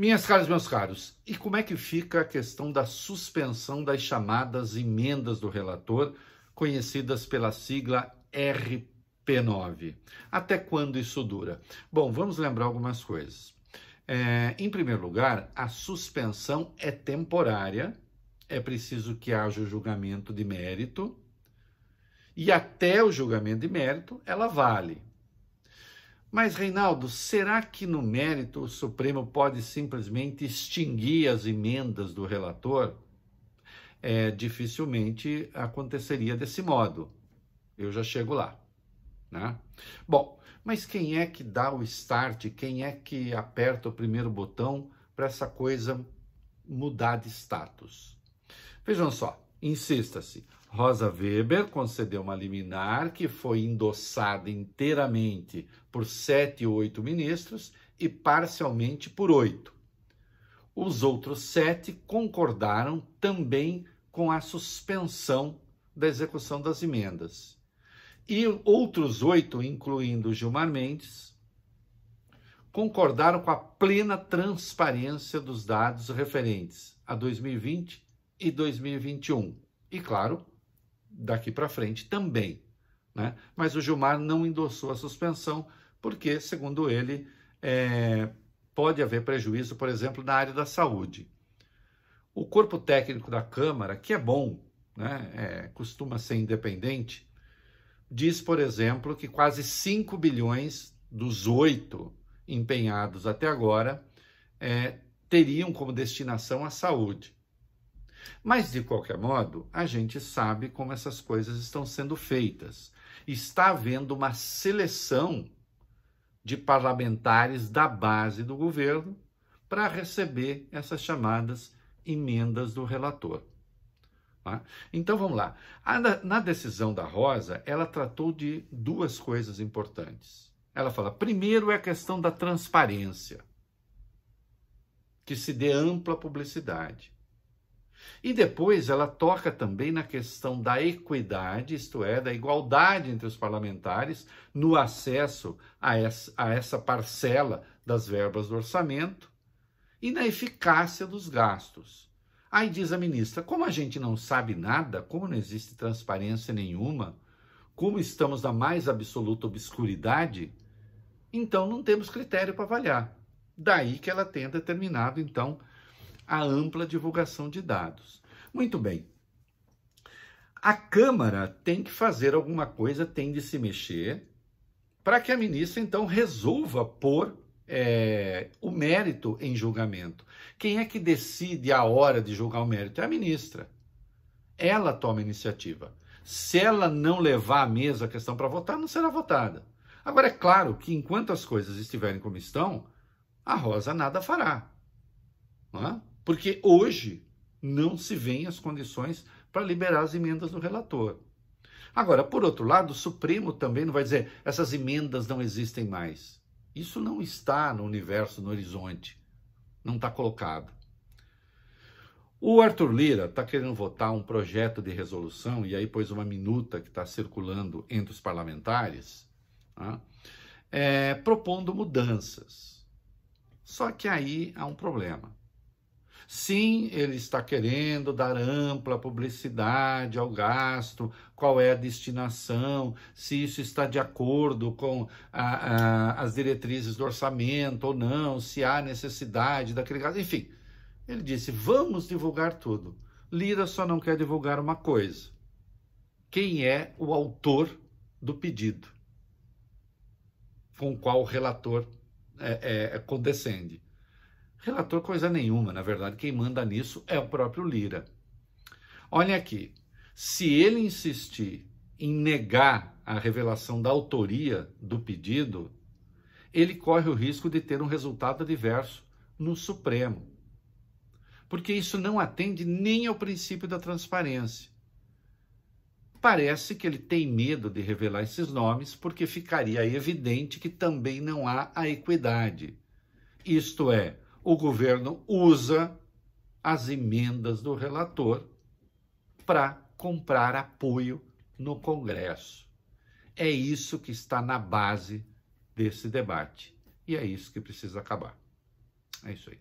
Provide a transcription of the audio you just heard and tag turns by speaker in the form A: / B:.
A: Minhas caras, meus caros, e como é que fica a questão da suspensão das chamadas emendas do relator, conhecidas pela sigla RP9? Até quando isso dura? Bom, vamos lembrar algumas coisas. É, em primeiro lugar, a suspensão é temporária, é preciso que haja o julgamento de mérito, e até o julgamento de mérito ela vale. Mas, Reinaldo, será que no mérito o Supremo pode simplesmente extinguir as emendas do relator? É, dificilmente aconteceria desse modo. Eu já chego lá. Né? Bom, mas quem é que dá o start? Quem é que aperta o primeiro botão para essa coisa mudar de status? Vejam só, insista-se. Rosa Weber concedeu uma liminar que foi endossada inteiramente por sete ou oito ministros e parcialmente por oito. Os outros sete concordaram também com a suspensão da execução das emendas. E outros oito, incluindo Gilmar Mendes, concordaram com a plena transparência dos dados referentes a 2020 e 2021. E, claro, daqui para frente também. Né? Mas o Gilmar não endossou a suspensão, porque, segundo ele, é, pode haver prejuízo, por exemplo, na área da saúde. O corpo técnico da Câmara, que é bom, né, é, costuma ser independente, diz, por exemplo, que quase 5 bilhões dos 8 empenhados até agora é, teriam como destinação a saúde. Mas, de qualquer modo, a gente sabe como essas coisas estão sendo feitas. Está havendo uma seleção de parlamentares da base do governo para receber essas chamadas emendas do relator. Tá? Então vamos lá. Na decisão da Rosa, ela tratou de duas coisas importantes. Ela fala: primeiro é a questão da transparência, que se dê ampla publicidade. E depois ela toca também na questão da equidade, isto é, da igualdade entre os parlamentares no acesso a essa, parcela das verbas do orçamento e na eficácia dos gastos. Aí diz a ministra: como a gente não sabe nada, como não existe transparência nenhuma, como estamos na mais absoluta obscuridade, então não temos critério para avaliar. Daí que ela tenha determinado, então, a ampla divulgação de dados. Muito bem. A Câmara tem que fazer alguma coisa, tem de se mexer, para que a ministra então resolva pôr é, o mérito em julgamento. Quem é que decide a hora de julgar o mérito? É a ministra. Ela toma a iniciativa. Se ela não levar à mesa a questão para votar, não será votada. Agora, é claro que enquanto as coisas estiverem como estão, a Rosa nada fará. Não é? Porque hoje não se vêem as condições para liberar as emendas do relator. Agora, por outro lado, o Supremo também não vai dizer essas emendas não existem mais. Isso não está no universo, no horizonte. Não está colocado. O Arthur Lira está querendo votar um projeto de resolução e aí pôs uma minuta que está circulando entre os parlamentares, né, é, propondo mudanças. Só que aí há um problema. Sim, ele está querendo dar ampla publicidade ao gasto, qual é a destinação, se isso está de acordo com a, a, as diretrizes do orçamento ou não, se há necessidade daquele gasto, enfim. Ele disse: vamos divulgar tudo. Lira só não quer divulgar uma coisa: quem é o autor do pedido, com qual o relator é, é, é condescende. Relator coisa nenhuma, na verdade, quem manda nisso é o próprio Lira. Olha aqui, se ele insistir em negar a revelação da autoria do pedido, ele corre o risco de ter um resultado adverso no Supremo. Porque isso não atende nem ao princípio da transparência. Parece que ele tem medo de revelar esses nomes, porque ficaria evidente que também não há a equidade. Isto é, o governo usa as emendas do relator para comprar apoio no Congresso. É isso que está na base desse debate e é isso que precisa acabar. É isso aí.